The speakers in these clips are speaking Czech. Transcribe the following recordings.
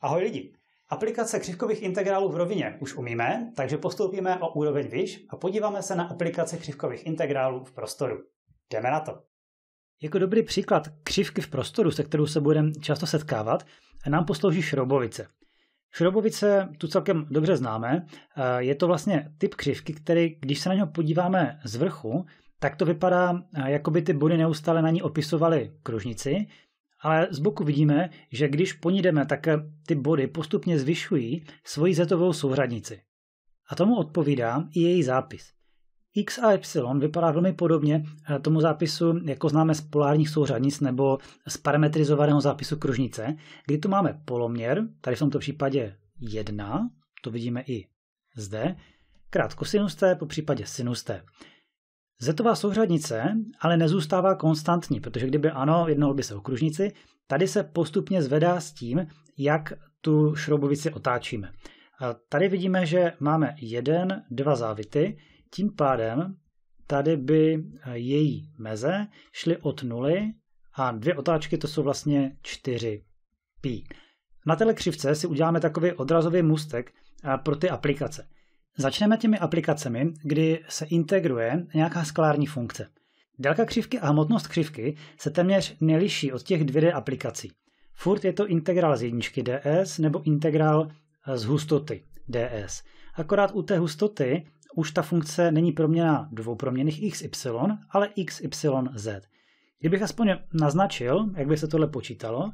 Ahoj lidi! Aplikace křivkových integrálů v rovině už umíme, takže postoupíme o úroveň výš a podíváme se na aplikace křivkových integrálů v prostoru. Jdeme na to! Jako dobrý příklad křivky v prostoru, se kterou se budeme často setkávat, nám poslouží šroubovice. Šroubovice tu celkem dobře známe. Eh, je to vlastně typ křivky, který, když se na něho podíváme z vrchu, tak to vypadá, eh, jako by ty body neustále na ní opisovaly kružnici, ale z boku vidíme, že když po ní jdeme, tak eh, ty body postupně zvyšují svoji zetovou souhradnici. A tomu odpovídá i její zápis. X a Y vypadá velmi podobně eh, tomu zápisu, jako známe z polárních souřadnic nebo z parametrizovaného zápisu kružnice, kdy tu máme poloměr, tady v tomto případě 1, to vidíme i zde, krát kosinus t, po případě sinus t. Zetová souřadnice ale nezůstává konstantní, protože kdyby ano, jednalo by se o kružnici, tady se postupně zvedá s tím, jak tu šroubovici otáčíme. A tady vidíme, že máme jeden, dva závity, tím pádem tady by její meze šly od nuly a dvě otáčky to jsou vlastně 4 pi. Na této křivce si uděláme takový odrazový mustek pro ty aplikace. Začneme těmi aplikacemi, kdy se integruje nějaká skalární funkce. Délka křivky a hmotnost křivky se téměř neliší od těch 2D aplikací. Furt je to integrál z jedničky ds nebo integrál eh, z hustoty ds. Akorát u té hustoty už ta funkce není proměna dvou proměných x, y, ale x, y, z. Kdybych aspoň naznačil, jak by se tohle počítalo,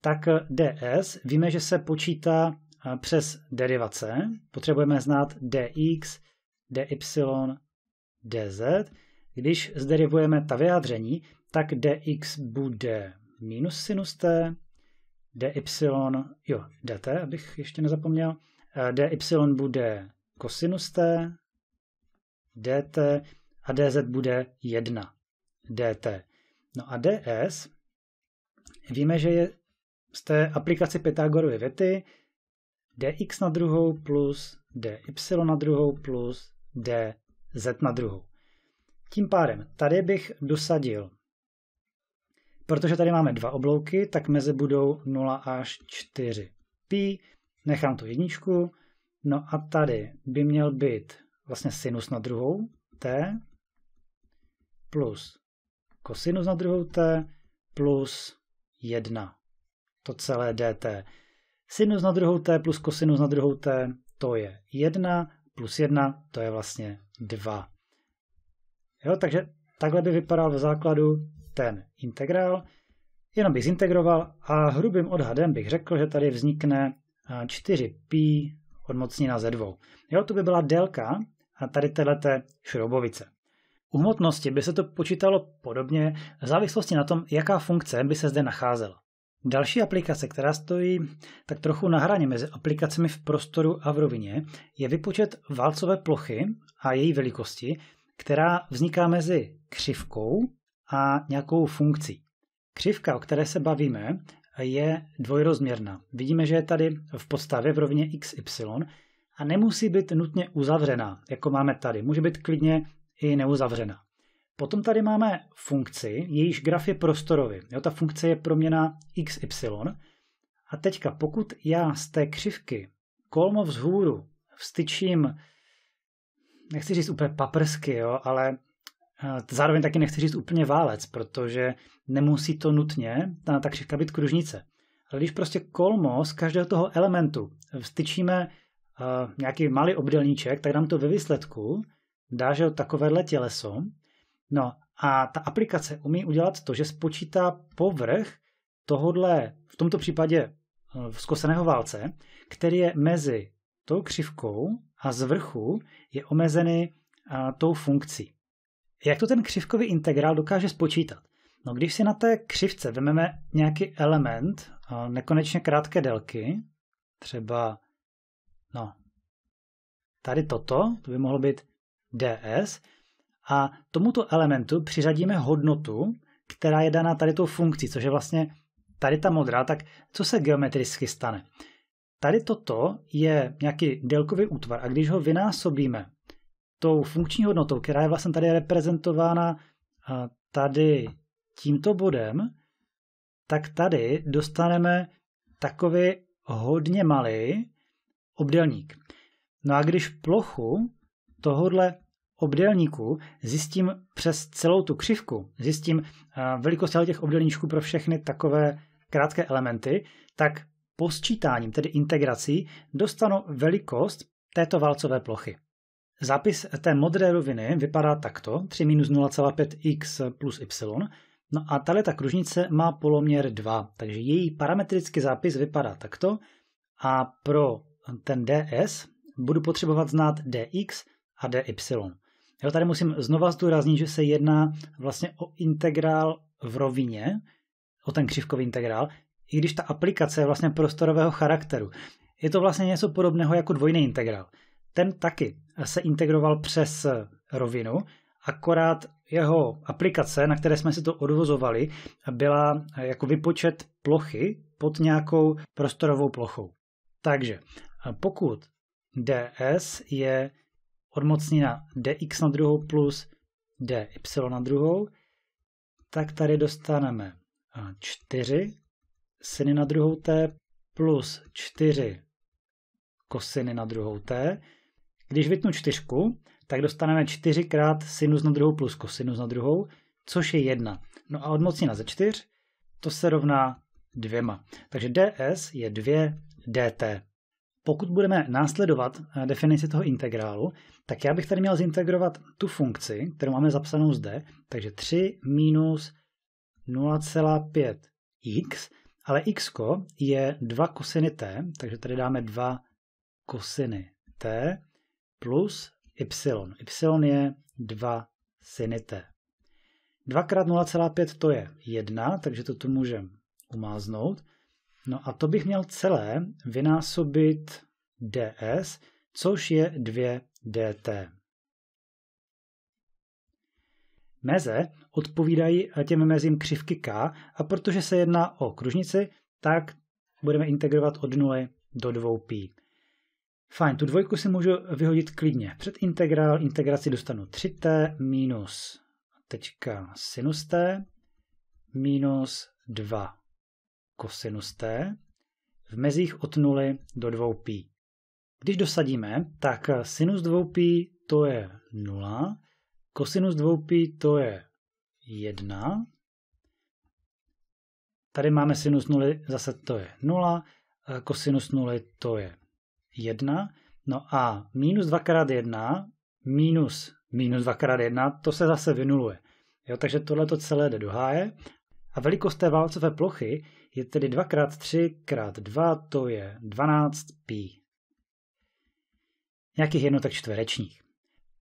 tak ds víme, že se počítá přes derivace. Potřebujeme znát dx, dy, dz. Když zderivujeme ta vyjádření, tak dx bude minus sinus t, dy, jo, dt, abych ještě nezapomněl, dy bude kosinus t, dt a dz bude 1 dt. No a ds víme, že je z té aplikace Pythagorovy věty dx na druhou plus dy na druhou plus dz na druhou. Tím pádem tady bych dosadil, protože tady máme dva oblouky, tak mezi budou 0 až 4 pi, nechám tu jedničku, no a tady by měl být vlastně sinus na druhou t plus kosinus na druhou t plus 1. To celé dt. Sinus na druhou t plus kosinus na druhou t, to je 1, plus 1, to je vlastně 2. Jo, takže takhle by vypadal v základu ten integrál. Jenom bych zintegroval a hrubým odhadem bych řekl, že tady vznikne 4π eh, odmocnina ze dvou. Jo, to by byla délka a eh, tady této šroubovice. U hmotnosti by se to počítalo podobně v závislosti na tom, jaká funkce by se zde nacházela. Další aplikace, která stojí tak trochu na hraně mezi aplikacemi v prostoru a v rovině, je vypočet válcové plochy a její velikosti, která vzniká mezi křivkou a nějakou funkcí. Křivka, o které se bavíme, je dvojrozměrná. Vidíme, že je tady v podstavě v rovině xy a nemusí být nutně uzavřená, jako máme tady. Může být klidně i neuzavřená. Potom tady máme funkci, jejíž graf je prostorový. Jo, ta funkce je proměna xy. A teďka, pokud já z té křivky kolmo vzhůru vstyčím, nechci říct úplně paprsky, jo, ale eh, zároveň taky nechci říct úplně válec, protože nemusí to nutně ta, ta křivka být kružnice. Ale když prostě kolmo z každého toho elementu vstyčíme uh, nějaký malý obdelníček, tak nám to ve výsledku dá, že takovéhle těleso, No a ta aplikace umí udělat to, že spočítá povrch tohodle, v tomto případě eh, vzkoseného válce, který je mezi tou křivkou a z vrchu je omezený a, eh, tou funkcí. Jak to ten křivkový integrál dokáže spočítat? No když si na té křivce vezmeme nějaký element a, eh, nekonečně krátké délky, třeba no, tady toto, to by mohlo být ds, a tomuto elementu přiřadíme hodnotu, která je daná tady tou funkcí, což je vlastně tady ta modrá, tak co se geometricky stane? Tady toto je nějaký délkový útvar a když ho vynásobíme tou funkční hodnotou, která je vlastně tady reprezentována tady tímto bodem, tak tady dostaneme takový hodně malý obdelník. No a když plochu tohodle obdélníků zjistím přes celou tu křivku, zjistím eh, velikost těch obdélníčků pro všechny takové krátké elementy, tak posčítáním, tedy integrací, dostanu velikost této válcové plochy. Zápis té modré roviny vypadá takto, 3 minus 0,5x plus y, no a tady ta kružnice má poloměr 2, takže její parametrický zápis vypadá takto a pro ten ds budu potřebovat znát dx a dy. Jo, tady musím znova zdůraznit, že se jedná vlastně o integrál v rovině, o ten křivkový integrál, i když ta aplikace je vlastně prostorového charakteru. Je to vlastně něco podobného jako dvojný integrál. Ten taky se integroval přes rovinu, akorát jeho aplikace, na které jsme si to odvozovali, byla jako vypočet plochy pod nějakou prostorovou plochou. Takže pokud ds je odmocní na dx na druhou plus dy na druhou, tak tady dostaneme 4 eh, syny na druhou t plus 4 kosiny na druhou t. Když vytnu čtyřku, tak dostaneme 4 krát sinus na druhou plus kosinus na druhou, což je 1. No a odmocnina ze 4, to se rovná dvěma. Takže ds je 2 dt. Pokud budeme následovat eh, definici toho integrálu, tak já bych tady měl zintegrovat tu funkci, kterou máme zapsanou zde, takže 3 minus 0,5x, ale x je 2 kosiny t, takže tady dáme 2 kosiny t plus y. y je 2 syny t. 2 krát 0,5 to je 1, takže to tu můžeme umáznout. No a to bych měl celé vynásobit ds, což je 2 dt. Meze odpovídají těm mezím křivky k a protože se jedná o kružnici, tak budeme integrovat od 0 do 2π. Fajn, tu dvojku si můžu vyhodit klidně. Před integrál integraci dostanu 3t minus teďka sinus t minus 2 kosinus t v mezích od 0 do 2π. Když dosadíme, tak sinus 2π to je 0, kosinus 2π to je 1, tady máme sinus 0, zase to je 0, kosinus 0 to je 1, no a minus 2 krát 1, minus minus 2 krát 1, to se zase vynuluje. Jo, takže tohle to celé jde do háje. A velikost té válcové plochy je tedy 2x3 x 2, to je 12 pi. Nějakých jednotek čtverečních.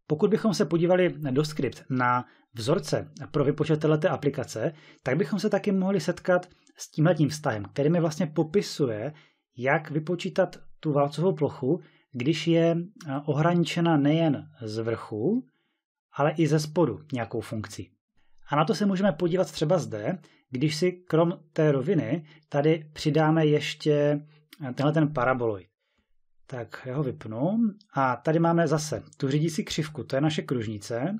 Pokud bychom se podívali do skript na vzorce pro vypočetele té aplikace, tak bychom se taky mohli setkat s tímhletím vztahem, který mi vlastně popisuje, jak vypočítat tu válcovou plochu, když je ohraničena nejen z vrchu, ale i ze spodu nějakou funkcí. A na to se můžeme podívat třeba zde, když si krom té roviny tady přidáme ještě eh, tenhle ten paraboloid, tak já ho vypnu a tady máme zase tu řídící křivku, to je naše kružnice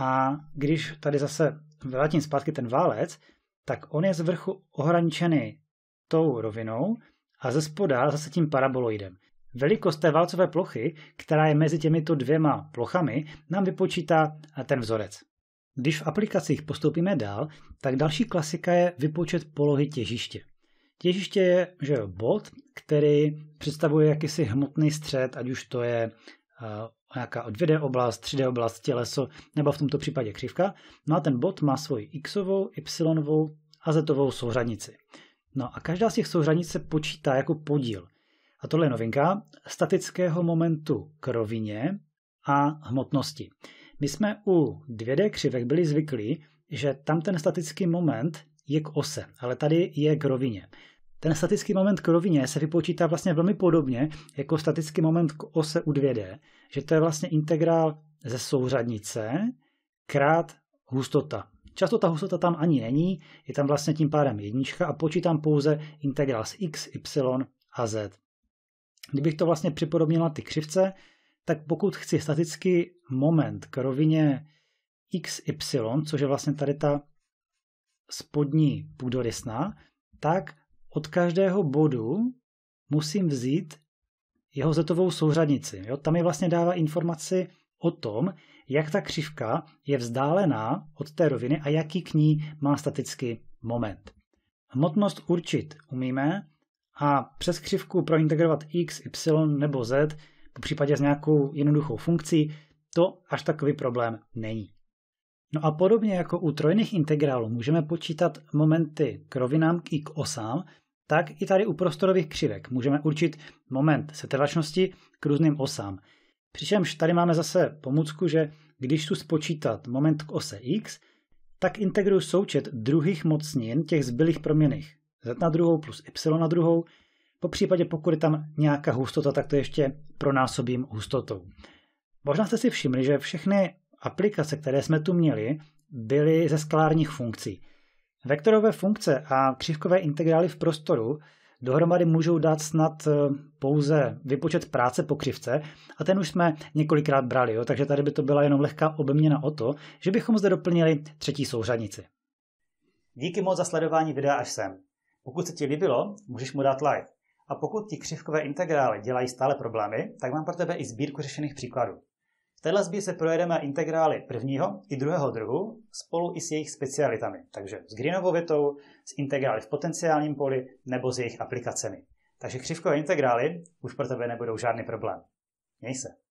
a když tady zase vrátím zpátky ten válec, tak on je z vrchu ohraničený tou rovinou a ze spoda zase tím paraboloidem. Velikost té válcové plochy, která je mezi těmito dvěma plochami, nám vypočítá ten vzorec. Když v aplikacích postoupíme dál, tak další klasika je vypočet polohy těžiště. Těžiště je že jo, bod, který představuje jakýsi hmotný střed, ať už to je uh, nějaká 2D oblast, 3D oblast, těleso, nebo v tomto případě křivka. No a ten bod má svoji xovou, yovou a zovou souřadnici. No a každá z těch souřadnic se počítá jako podíl. A tohle je novinka statického momentu k rovině a hmotnosti. My jsme u 2D křivek byli zvyklí, že tam ten statický moment je k ose, ale tady je k rovině. Ten statický moment k rovině se vypočítá vlastně velmi podobně jako statický moment k ose u 2D, že to je vlastně integrál ze souřadnice krát hustota. Často ta hustota tam ani není, je tam vlastně tím pádem jednička a počítám pouze integrál z x, y a z. Kdybych to vlastně připodobnil na ty křivce, tak pokud chci statický moment k rovině xy, což je vlastně tady ta spodní půdorysná, tak od každého bodu musím vzít jeho zetovou souřadnici. Jo? Tam mi vlastně dává informaci o tom, jak ta křivka je vzdálená od té roviny a jaký k ní má statický moment. Hmotnost určit umíme a přes křivku prointegrovat x, y nebo z po případě s nějakou jednoduchou funkcí, to až takový problém není. No a podobně jako u trojných integrálů můžeme počítat momenty k rovinám i k osám, tak i tady u prostorových křivek můžeme určit moment setrvačnosti k různým osám. Přičemž tady máme zase pomůcku, že když tu spočítat moment k ose x, tak integruji součet druhých mocnin těch zbylých proměných z na druhou plus y na druhou po případě, pokud je tam nějaká hustota, tak to ještě pronásobím hustotou. Možná jste si všimli, že všechny aplikace, které jsme tu měli, byly ze skalárních funkcí. Vektorové funkce a křivkové integrály v prostoru dohromady můžou dát snad eh, pouze vypočet práce po křivce a ten už jsme několikrát brali, jo? takže tady by to byla jenom lehká obměna o to, že bychom zde doplnili třetí souřadnici. Díky moc za sledování videa až sem. Pokud se ti líbilo, můžeš mu dát like. A pokud ti křivkové integrály dělají stále problémy, tak mám pro tebe i sbírku řešených příkladů. V téhle sbírce projedeme integrály prvního i druhého druhu spolu i s jejich specialitami, takže s greenovou větou, s integrály v potenciálním poli nebo s jejich aplikacemi. Takže křivkové integrály už pro tebe nebudou žádný problém. Měj se.